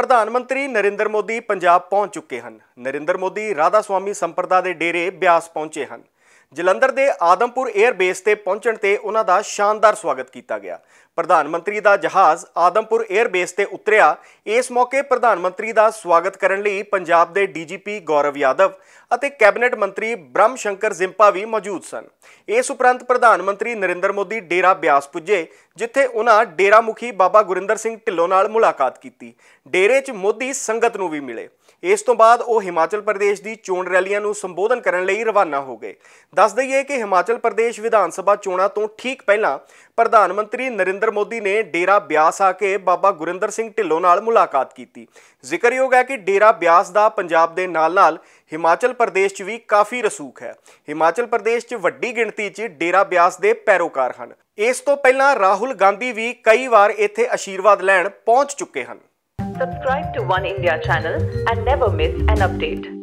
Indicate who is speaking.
Speaker 1: ਪ੍ਰਧਾਨ ਮੰਤਰੀ ਨਰਿੰਦਰ ਮੋਦੀ ਪੰਜਾਬ ਪਹੁੰਚ ਚੁੱਕੇ ਹਨ ਨਰਿੰਦਰ ਮੋਦੀ ਰਾਧਾ ਸੁਆਮੀ ਸੰਪਰਦਾ ਦੇ ਡੇਰੇ ਬਿਆਸ ਪਹੁੰਚੇ ਹਨ ਜਲੰਧਰ ਦੇ ਆਦਮਪੁਰ 에ਅਰ ਬੇਸ ਤੇ ਪਹੁੰਚਣ ਤੇ ਉਹਨਾਂ ਦਾ ਸ਼ਾਨਦਾਰ ਸਵਾਗਤ ਕੀਤਾ ਗਿਆ ਪ੍ਰਧਾਨ ਮੰਤਰੀ ਦਾ ਜਹਾਜ਼ ਆਦਮਪੁਰ 에ਅਰ ਬੇਸ ਤੇ ਉਤਰਿਆ ਇਸ ਮੌਕੇ ਪ੍ਰਧਾਨ ਮੰਤਰੀ ਦਾ ਸਵਾਗਤ ਕਰਨ ਲਈ ਪੰਜਾਬ ਦੇ ਡੀਜੀਪੀ ਗੌਰਵ ਯਾਦਵ ਅਤੇ ਕੈਬਨਿਟ ਮੰਤਰੀ ਬ੍ਰਹਮ ਸ਼ੰਕਰ ਜ਼ਿੰਪਾ ਵੀ ਮੌਜੂਦ ਸਨ ਇਸ ਉਪਰੰਤ ਪ੍ਰਧਾਨ ਮੰਤਰੀ ਨਰਿੰਦਰ ਮੋਦੀ ਡੇਰਾ ਬਿਆਸ ਪੁੱਜੇ ਜਿੱਥੇ ਉਹਨਾਂ ਡੇਰਾ ਮੁਖੀ ਬਾਬਾ ਗੁਰਿੰਦਰ ਸਿੰਘ ਢਿੱਲੋਂ ਨਾਲ ਮੁਲਾਕਾਤ ਕੀਤੀ ਡੇਰੇ 'ਚ ਮੋਦੀ ਸੰਗਤ ਨੂੰ ਵੀ ਮਿਲੇ ਇਸ ਤੋਂ ਬਾਅਦ ਉਹ ਹਿਮਾਚਲ ਪ੍ਰਦੇਸ਼ ਦੀ ਚੋਣ ਰੈਲੀਆਂ ਨੂੰ ਸੰਬੋਧਨ ਕਰਨ ਲਈ ਰਵਾਨਾ ਹੋ ਗਏ ਦੱਸ ਦਈਏ ਕਿ ਹਿਮਾਚਲ ਪ੍ਰਦੇਸ਼ ਵਿਧਾਨ ਸਭਾ ਚੋਣਾਂ ਤੋਂ ਠੀਕ ਪਹਿਲਾਂ ਪ੍ਰਧਾਨ ਮੰਤਰੀ ਨਰਿੰਦਰ ਨਰਿੰਦਰ ਮੋਦੀ ਨੇ ਡੇਰਾ ਬਿਆਸ ਆ ਕੇ ਬਾਬਾ ਗੁਰਿੰਦਰ ਸਿੰਘ ਢਿੱਲੋਂ ਨਾਲ ਮੁਲਾਕਾਤ ਕੀਤੀ ਜ਼ਿਕਰਯੋਗ ਹੈ ਕਿ ਡੇਰਾ ਬਿਆਸ ਦਾ ਪੰਜਾਬ ਦੇ ਨਾਲ-ਨਾਲ ਹਿਮਾਚਲ ਪ੍ਰਦੇਸ਼ 'ਚ ਵੀ ਕਾਫੀ ਰਸੂਖ ਹੈ ਹਿਮਾਚਲ ਪ੍ਰਦੇਸ਼ 'ਚ ਵੱਡੀ ਗਿਣਤੀ 'ਚ ਡੇਰਾ ਬਿਆਸ ਦੇ ਪੈਰੋਕਾਰ ਹਨ ਇਸ ਤੋਂ ਪਹਿਲਾਂ ਰਾਹੁਲ ਗਾਂਧੀ ਵੀ ਕਈ ਵਾਰ ਇੱਥੇ ਅਸ਼ੀਰਵਾਦ ਲੈਣ ਪਹੁੰਚ ਚੁੱਕੇ ਹਨ subscribe to 1 India channel and never miss an update